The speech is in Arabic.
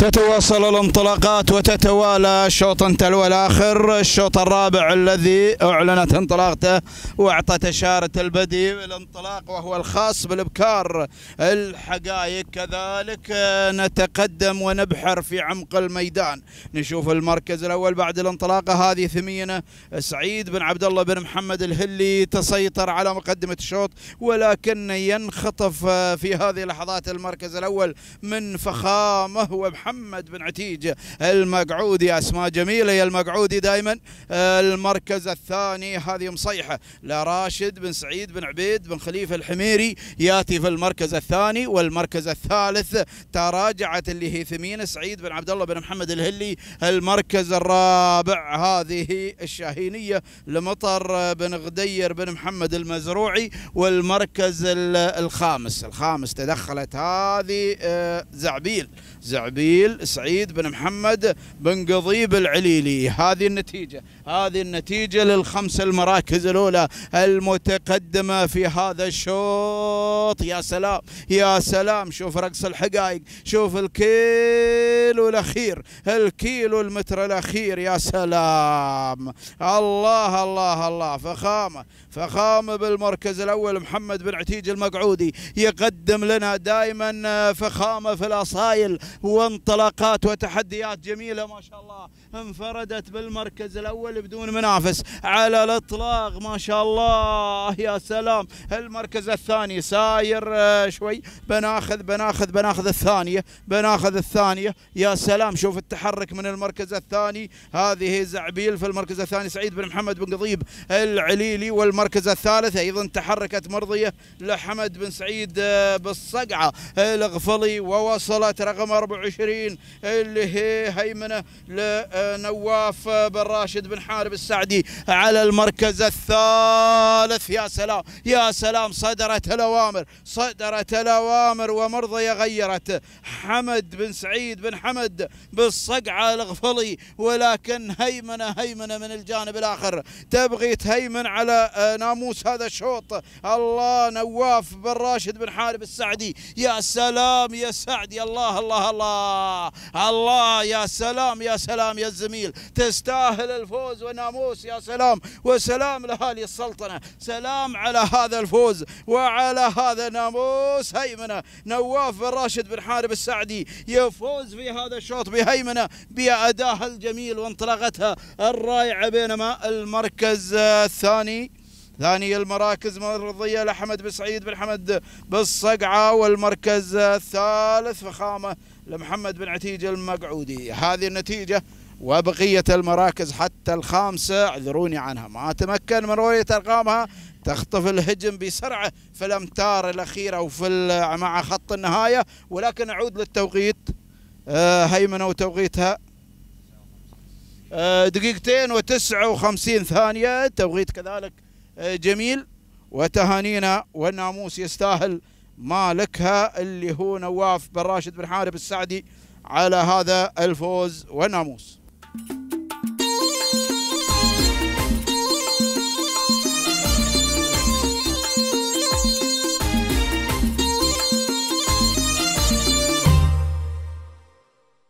تتواصل الانطلاقات وتتوالى الشوط تلو الآخر الشوط الرابع الذي أعلنت انطلاقته وأعطت إشارة البديع الانطلاق وهو الخاص بالإبكار الحقائق كذلك نتقدم ونبحر في عمق الميدان نشوف المركز الأول بعد الانطلاقة هذه ثمينة سعيد بن عبد الله بن محمد الهلي تسيطر على مقدمة الشوط ولكن ينخطف في هذه اللحظات المركز الأول من فخامه ومحمد محمد بن عتيج المقعودي اسماء جميله يا المقعودي دائما المركز الثاني هذه مصيحه لراشد بن سعيد بن عبيد بن خليفه الحميري ياتي في المركز الثاني والمركز الثالث تراجعت اللي هي ثمين سعيد بن عبد الله بن محمد الهلي المركز الرابع هذه الشاهينيه لمطر بن غدير بن محمد المزروعي والمركز الخامس الخامس تدخلت هذه آه، زعبيل زعبيل العليل سعيد بن محمد بن قضيب العليلي هذه النتيجة هذه النتيجة للخمس المراكز الأولى المتقدمة في هذا الشوط يا سلام يا سلام شوف رقص الحقائق شوف الكيلو الأخير الكيلو المتر الأخير يا سلام الله الله الله فخامة فخامة بالمركز الأول محمد بن عتيج المقعودي يقدم لنا دائما فخامة في الأصايل وانطلق انطلاقات وتحديات جميلة ما شاء الله انفردت بالمركز الأول بدون منافس على الإطلاق ما شاء الله يا سلام المركز الثاني ساير آه، شوي بناخذ بناخذ بناخذ الثانية بناخذ الثانية يا سلام شوف التحرك من المركز الثاني هذه زعبيل في المركز الثاني سعيد بن محمد بن قضيب العليلي والمركز الثالث أيضا تحركت مرضية لحمد بن سعيد آه، بالصقعة الغفلي ووصلت رقم 24 العشرين اللي هي هيمنة لنواف بن راشد بن حارب السعدي على المركز الثالث يا سلام يا سلام صدرت الأوامر صدرت الأوامر ومرضية غيرت حمد بن سعيد بن حمد بالصقعة الغفلي ولكن هيمنة هيمنة من الجانب الآخر تبغي تهيمن على آه، ناموس هذا الشوط الله نواف بن راشد بن حارب السعدي يا سلام يا سعدي الله الله الله الله الله يا سلام يا سلام يا الزميل تستاهل الفوز وناموس يا سلام وسلام لاهالي السلطنه سلام على هذا الفوز وعلى هذا ناموس هيمنه نواف بن راشد بن حارب السعدي يفوز في هذا الشوط بهيمنه بادائها الجميل وانطلاقتها الرائعه بينما المركز الثاني ثاني المراكز مرضية لأحمد بن سعيد بن حمد بالصقعة والمركز الثالث فخامة لمحمد بن عتيجة المقعودي هذه النتيجة وبقية المراكز حتى الخامسة اعذروني عنها ما تمكن من رؤية أرقامها تخطف الهجم بسرعة في الأمتار الأخيرة وفي مع خط النهاية ولكن أعود للتوقيت آه، هيمنة وتوقيتها آه، دقيقتين وتسعة وخمسين ثانية توقيت كذلك آه، جميل وتهانينا والناموس يستاهل مالكها اللي هو نواف بن راشد بن حارب السعدي على هذا الفوز والناموس